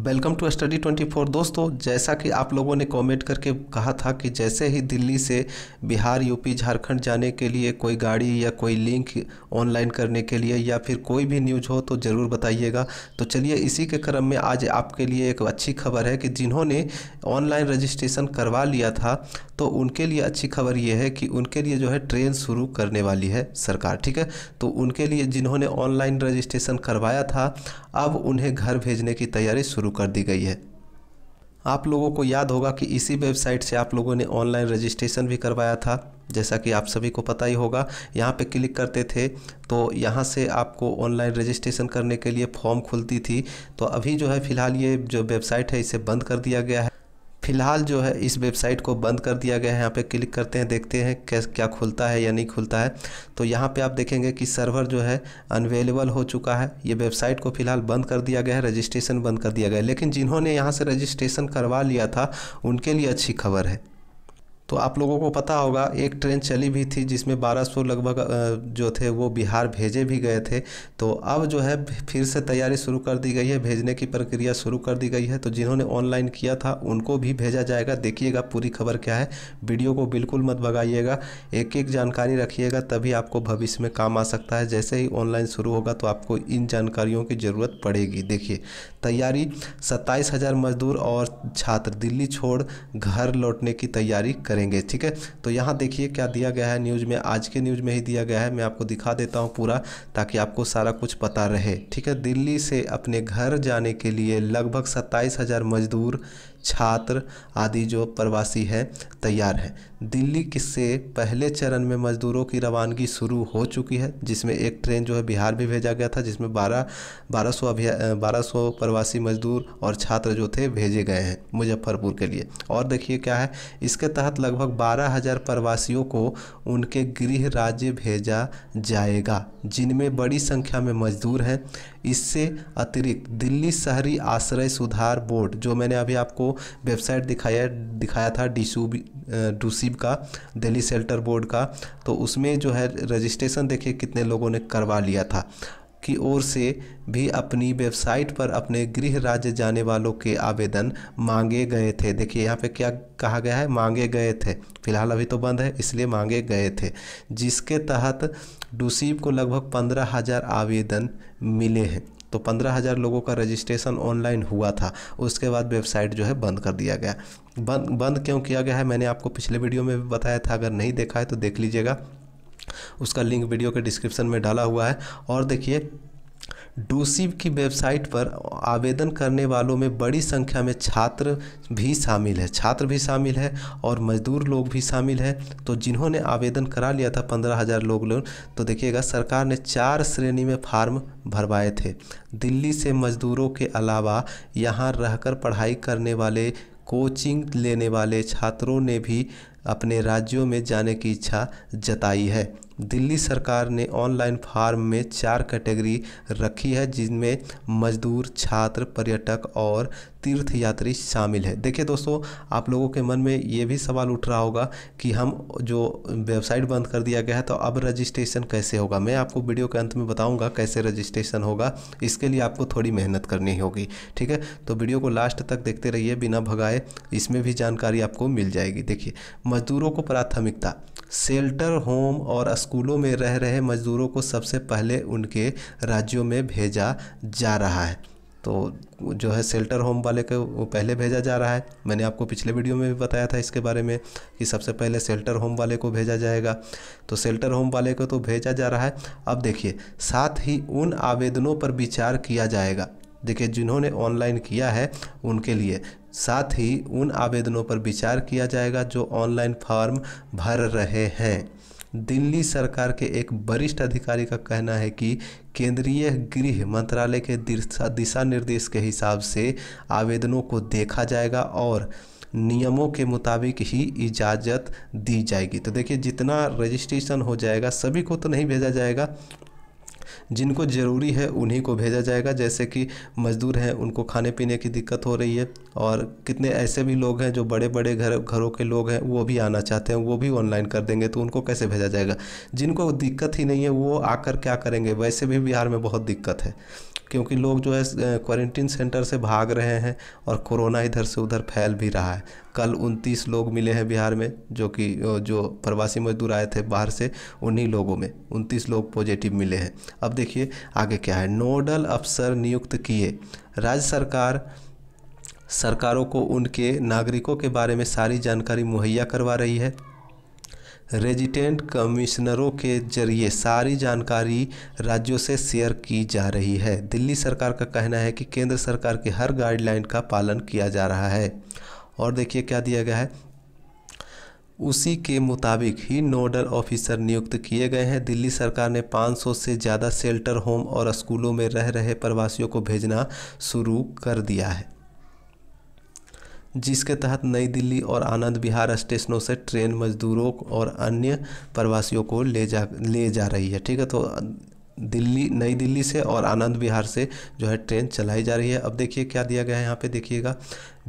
welcome to study 24 दोस्तों जैसा कि आप लोगों ने कमेंट करके कहा था कि जैसे ही दिल्ली से बिहार यूपी झारखंड जाने के लिए कोई गाड़ी या कोई लिंक ऑनलाइन करने के लिए या फिर कोई भी न्यूज हो तो ज़रूर बताइएगा तो चलिए इसी के क्रम में आज आपके लिए एक अच्छी खबर है कि जिन्होंने ऑनलाइन रजिस्ट्रेशन करवा लिया था तो उनके लिए अच्छी खबर ये है कि उनके लिए जो है ट्रेन शुरू करने वाली है सरकार ठीक है तो उनके लिए जिन्होंने ऑनलाइन रजिस्ट्रेशन करवाया था अब उन्हें घर भेजने की तैयारी शुरू शुरू कर दी गई है आप लोगों को याद होगा कि इसी वेबसाइट से आप लोगों ने ऑनलाइन रजिस्ट्रेशन भी करवाया था जैसा कि आप सभी को पता ही होगा यहाँ पे क्लिक करते थे तो यहाँ से आपको ऑनलाइन रजिस्ट्रेशन करने के लिए फॉर्म खुलती थी तो अभी जो है फ़िलहाल ये जो वेबसाइट है इसे बंद कर दिया गया है फ़िलहाल जो है इस वेबसाइट को बंद कर दिया गया है यहाँ पे क्लिक करते हैं देखते हैं कैस क्या खुलता है या नहीं खुलता है तो यहाँ पे आप देखेंगे कि सर्वर जो है अनवेलेबल हो चुका है ये वेबसाइट को फ़िलहाल बंद कर दिया गया है रजिस्ट्रेशन बंद कर दिया गया है लेकिन जिन्होंने यहाँ से रजिस्ट्रेशन करवा लिया था उनके लिए अच्छी खबर है तो आप लोगों को पता होगा एक ट्रेन चली भी थी जिसमें 1200 लगभग जो थे वो बिहार भेजे भी गए थे तो अब जो है फिर से तैयारी शुरू कर दी गई है भेजने की प्रक्रिया शुरू कर दी गई है तो जिन्होंने ऑनलाइन किया था उनको भी भेजा जाएगा देखिएगा पूरी खबर क्या है वीडियो को बिल्कुल मत भगाइएगा एक एक जानकारी रखिएगा तभी आपको भविष्य में काम आ सकता है जैसे ही ऑनलाइन शुरू होगा तो आपको इन जानकारियों की ज़रूरत पड़ेगी देखिए तैयारी सत्ताईस मजदूर और छात्र दिल्ली छोड़ घर लौटने की तैयारी करें करेंगे ठीक है तो यहाँ देखिए क्या दिया गया है न्यूज़ में आज के न्यूज़ में ही दिया गया है मैं आपको दिखा देता हूँ पूरा ताकि आपको सारा कुछ पता रहे ठीक है दिल्ली से अपने घर जाने के लिए लगभग सत्ताईस हज़ार मजदूर छात्र आदि जो प्रवासी है तैयार है दिल्ली किससे पहले चरण में मजदूरों की रवानगी शुरू हो चुकी है जिसमें एक ट्रेन जो है बिहार भी भेजा गया था जिसमें बारह बारह सौ अभिया बारह सौ प्रवासी मजदूर और छात्र जो थे भेजे गए हैं मुजफ्फरपुर के लिए और देखिए क्या है इसके तहत लगभग बारह हज़ार प्रवासियों को उनके गृह राज्य भेजा जाएगा जिनमें बड़ी संख्या में मजदूर हैं इससे अतिरिक्त दिल्ली शहरी आश्रय सुधार बोर्ड जो मैंने अभी आपको वेबसाइट दिखाया दिखाया था डिसूब डूसीब का दिल्ली शेल्टर बोर्ड का तो उसमें जो है रजिस्ट्रेशन देखिए कितने लोगों ने करवा लिया था की ओर से भी अपनी वेबसाइट पर अपने गृह राज्य जाने वालों के आवेदन मांगे गए थे देखिए यहाँ पे क्या कहा गया है मांगे गए थे फिलहाल अभी तो बंद है इसलिए मांगे गए थे जिसके तहत डूसीब को लगभग पंद्रह हज़ार आवेदन मिले हैं तो पंद्रह हज़ार लोगों का रजिस्ट्रेशन ऑनलाइन हुआ था उसके बाद वेबसाइट जो है बंद कर दिया गया बंद बंद क्यों किया गया है मैंने आपको पिछले वीडियो में भी बताया था अगर नहीं देखा है तो देख लीजिएगा उसका लिंक वीडियो के डिस्क्रिप्शन में डाला हुआ है और देखिए डूसी की वेबसाइट पर आवेदन करने वालों में बड़ी संख्या में छात्र भी शामिल है छात्र भी शामिल है और मजदूर लोग भी शामिल है तो जिन्होंने आवेदन करा लिया था पंद्रह हज़ार लोग लोग तो देखिएगा सरकार ने चार श्रेणी में फार्म भरवाए थे दिल्ली से मजदूरों के अलावा यहाँ रहकर पढ़ाई करने वाले कोचिंग लेने वाले छात्रों ने भी अपने राज्यों में जाने की इच्छा जताई है दिल्ली सरकार ने ऑनलाइन फार्म में चार कैटेगरी रखी है जिनमें मजदूर छात्र पर्यटक और तीर्थ यात्री शामिल है देखिए दोस्तों आप लोगों के मन में ये भी सवाल उठ रहा होगा कि हम जो वेबसाइट बंद कर दिया गया है तो अब रजिस्ट्रेशन कैसे होगा मैं आपको वीडियो के अंत में बताऊंगा कैसे रजिस्ट्रेशन होगा इसके लिए आपको थोड़ी मेहनत करनी होगी ठीक है तो वीडियो को लास्ट तक देखते रहिए बिना भगाए इसमें भी जानकारी आपको मिल जाएगी देखिए मजदूरों को प्राथमिकता शेल्टर होम और स्कूलों में रह रहे मज़दूरों को सबसे पहले उनके राज्यों में भेजा जा रहा है तो जो है शेल्टर होम वाले को वो पहले भेजा जा रहा है मैंने आपको पिछले वीडियो में भी बताया था इसके बारे में कि सबसे पहले शेल्टर होम वाले को भेजा जाएगा तो शेल्टर होम वाले को तो भेजा जा रहा है अब देखिए साथ ही उन आवेदनों पर विचार किया जाएगा देखिए जिन्होंने ऑनलाइन किया है उनके लिए साथ ही उन आवेदनों पर विचार किया जाएगा जो ऑनलाइन फॉर्म भर रहे हैं दिल्ली सरकार के एक वरिष्ठ अधिकारी का कहना है कि केंद्रीय गृह मंत्रालय के दिशा निर्देश के हिसाब से आवेदनों को देखा जाएगा और नियमों के मुताबिक ही इजाज़त दी जाएगी तो देखिए जितना रजिस्ट्रेशन हो जाएगा सभी को तो नहीं भेजा जाएगा जिनको ज़रूरी है उन्हीं को भेजा जाएगा जैसे कि मज़दूर हैं उनको खाने पीने की दिक्कत हो रही है और कितने ऐसे भी लोग हैं जो बड़े बड़े घर घरों के लोग हैं वो भी आना चाहते हैं वो भी ऑनलाइन कर देंगे तो उनको कैसे भेजा जाएगा जिनको दिक्कत ही नहीं है वो आकर क्या करेंगे वैसे भी बिहार में बहुत दिक्कत है क्योंकि लोग जो है क्वारंटीन सेंटर से भाग रहे हैं और कोरोना इधर से उधर फैल भी रहा है कल उनतीस लोग मिले हैं बिहार में जो कि जो प्रवासी मजदूर आए थे बाहर से उन्हीं लोगों में उनतीस लोग पॉजिटिव मिले हैं अब देखिए आगे क्या है नोडल अफसर नियुक्त किए राज्य सरकार सरकारों को उनके नागरिकों के बारे में सारी जानकारी मुहैया करवा रही है रेजिडेंट कमिश्नरों के जरिए सारी जानकारी राज्यों से शेयर की जा रही है दिल्ली सरकार का कहना है कि केंद्र सरकार के हर गाइडलाइन का पालन किया जा रहा है और देखिए क्या दिया गया है उसी के मुताबिक ही नोडल ऑफिसर नियुक्त किए गए हैं दिल्ली सरकार ने 500 से ज़्यादा शेल्टर होम और स्कूलों में रह रहे प्रवासियों को भेजना शुरू कर दिया है जिसके तहत नई दिल्ली और आनंद विहार स्टेशनों से ट्रेन मजदूरों और अन्य प्रवासियों को ले जा ले जा रही है ठीक है तो दिल्ली नई दिल्ली से और आनंद विहार से जो है ट्रेन चलाई जा रही है अब देखिए क्या दिया गया है यहाँ पे देखिएगा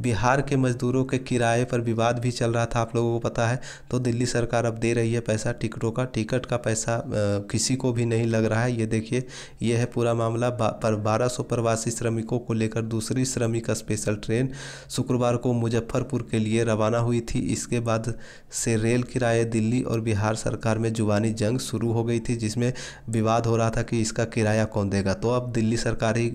बिहार के मज़दूरों के किराए पर विवाद भी चल रहा था आप लोगों को पता है तो दिल्ली सरकार अब दे रही है पैसा टिकटों का टिकट का पैसा किसी को भी नहीं लग रहा है ये देखिए यह है पूरा मामला पर बारह सौ प्रवासी श्रमिकों को लेकर दूसरी श्रमिक स्पेशल ट्रेन शुक्रवार को मुजफ्फरपुर के लिए रवाना हुई थी इसके बाद से रेल किराए दिल्ली और बिहार सरकार में जुबानी जंग शुरू हो गई थी जिसमें विवाद हो रहा था कि इसका किराया कौन देगा तो अब दिल्ली सरकार ही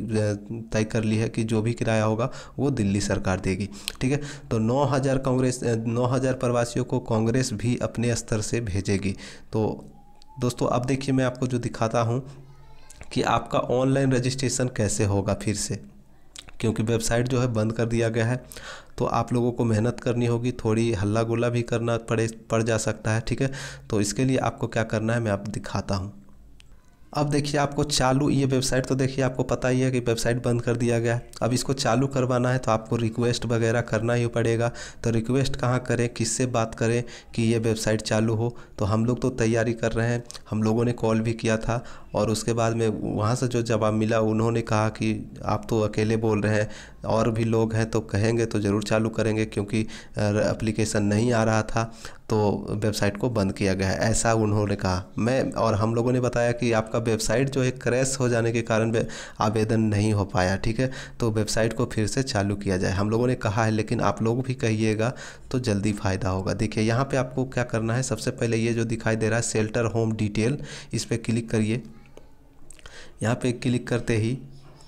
तय कर ली है कि जो भी किराया होगा वो दिल्ली सरकार दे देगी ठीक है तो 9000 कांग्रेस 9000 प्रवासियों को कांग्रेस भी अपने स्तर से भेजेगी तो दोस्तों अब देखिए मैं आपको जो दिखाता हूँ कि आपका ऑनलाइन रजिस्ट्रेशन कैसे होगा फिर से क्योंकि वेबसाइट जो है बंद कर दिया गया है तो आप लोगों को मेहनत करनी होगी थोड़ी हल्ला गुल्ला भी करना पड़े पड़ जा सकता है ठीक है तो इसके लिए आपको क्या करना है मैं आप दिखाता हूँ अब देखिए आपको चालू ये वेबसाइट तो देखिए आपको पता ही है कि वेबसाइट बंद कर दिया गया है अब इसको चालू करवाना है तो आपको रिक्वेस्ट वगैरह करना ही पड़ेगा तो रिक्वेस्ट कहाँ करें किससे बात करें कि ये वेबसाइट चालू हो तो हम लोग तो तैयारी कर रहे हैं हम लोगों ने कॉल भी किया था और उसके बाद में वहाँ से जो जवाब मिला उन्होंने कहा कि आप तो अकेले बोल रहे हैं और भी लोग हैं तो कहेंगे तो ज़रूर चालू करेंगे क्योंकि एप्लीकेशन नहीं आ रहा था तो वेबसाइट को बंद किया गया है ऐसा उन्होंने कहा मैं और हम लोगों ने बताया कि आपका वेबसाइट जो है क्रैश हो जाने के कारण आवेदन नहीं हो पाया ठीक है तो वेबसाइट को फिर से चालू किया जाए हम लोगों ने कहा है लेकिन आप लोग भी कहिएगा तो जल्दी फ़ायदा होगा देखिए यहाँ पर आपको क्या करना है सबसे पहले ये जो दिखाई दे रहा है सेल्टर होम डिटेल इस पर क्लिक करिए यहाँ पे क्लिक करते ही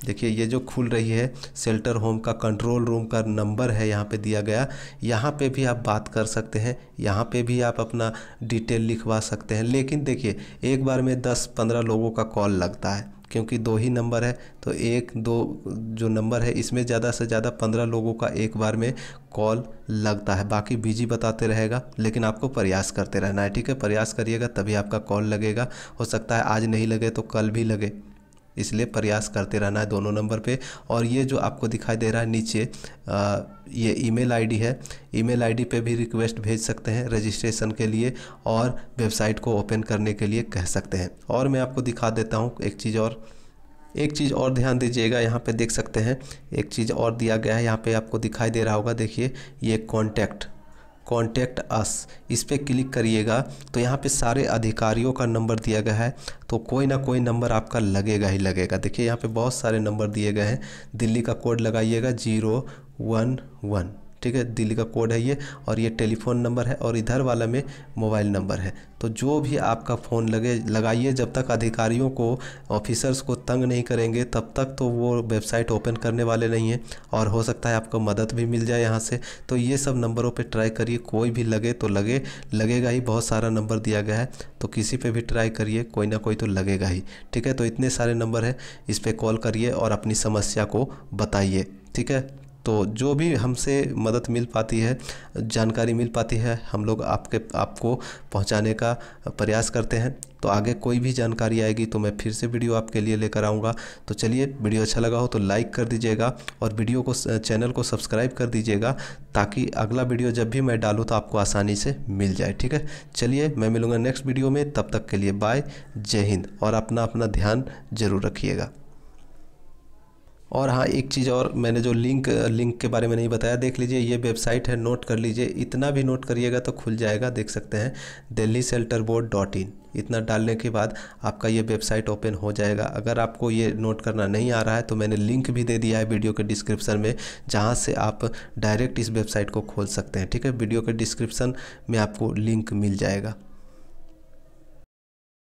देखिए ये जो खुल रही है शेल्टर होम का कंट्रोल रूम का नंबर है यहाँ पे दिया गया यहाँ पे भी आप बात कर सकते हैं यहाँ पे भी आप अपना डिटेल लिखवा सकते हैं लेकिन देखिए एक बार में दस पंद्रह लोगों का कॉल लगता है क्योंकि दो ही नंबर है तो एक दो जो नंबर है इसमें ज़्यादा से ज़्यादा पंद्रह लोगों का एक बार में कॉल लगता है बाकी बिजी बताते रहेगा लेकिन आपको प्रयास करते रहना है ठीक है प्रयास करिएगा तभी आपका कॉल लगेगा हो सकता है आज नहीं लगे तो कल भी लगे इसलिए प्रयास करते रहना है दोनों नंबर पे और ये जो आपको दिखाई दे रहा है नीचे आ, ये ईमेल आईडी है ईमेल आईडी पे भी रिक्वेस्ट भेज सकते हैं रजिस्ट्रेशन के लिए और वेबसाइट को ओपन करने के लिए कह सकते हैं और मैं आपको दिखा देता हूँ एक चीज़ और एक चीज़ और ध्यान दीजिएगा यहाँ पे देख सकते हैं एक चीज़ और दिया गया है यहाँ पे आपको दिखाई दे रहा होगा देखिए ये कॉन्टैक्ट कॉन्टैक्ट अस इस पर क्लिक करिएगा तो यहाँ पे सारे अधिकारियों का नंबर दिया गया है तो कोई ना कोई नंबर आपका लगेगा ही लगेगा देखिए यहाँ पे बहुत सारे नंबर दिए गए हैं दिल्ली का कोड लगाइएगा जीरो वन वन ठीक है दिल्ली का कोड है ये और ये टेलीफोन नंबर है और इधर वाला में मोबाइल नंबर है तो जो भी आपका फ़ोन लगे लगाइए जब तक अधिकारियों को ऑफिसर्स को तंग नहीं करेंगे तब तक तो वो वेबसाइट ओपन करने वाले नहीं हैं और हो सकता है आपको मदद भी मिल जाए यहाँ से तो ये सब नंबरों पर ट्राई करिए कोई भी लगे तो लगे लगेगा ही बहुत सारा नंबर दिया गया है तो किसी पर भी ट्राई करिए कोई ना कोई तो लगेगा ही ठीक है तो इतने सारे नंबर हैं इस पर कॉल करिए और अपनी समस्या को बताइए ठीक है तो जो भी हमसे मदद मिल पाती है जानकारी मिल पाती है हम लोग आपके आपको पहुंचाने का प्रयास करते हैं तो आगे कोई भी जानकारी आएगी तो मैं फिर से वीडियो आपके लिए लेकर आऊँगा तो चलिए वीडियो अच्छा लगा हो तो लाइक कर दीजिएगा और वीडियो को चैनल को सब्सक्राइब कर दीजिएगा ताकि अगला वीडियो जब भी मैं डालूँ तो आपको आसानी से मिल जाए ठीक है चलिए मैं मिलूँगा नेक्स्ट वीडियो में तब तक के लिए बाय जय हिंद और अपना अपना ध्यान ज़रूर रखिएगा और हाँ एक चीज़ और मैंने जो लिंक लिंक के बारे में नहीं बताया देख लीजिए ये वेबसाइट है नोट कर लीजिए इतना भी नोट करिएगा तो खुल जाएगा देख सकते हैं Delhi shelter board dot in इतना डालने के बाद आपका ये वेबसाइट ओपन हो जाएगा अगर आपको ये नोट करना नहीं आ रहा है तो मैंने लिंक भी दे दिया है वीडियो के डिस्क्रिप्शन में जहाँ से आप डायरेक्ट इस वेबसाइट को खोल सकते हैं ठीक है वीडियो के डिस्क्रिप्शन में आपको लिंक मिल जाएगा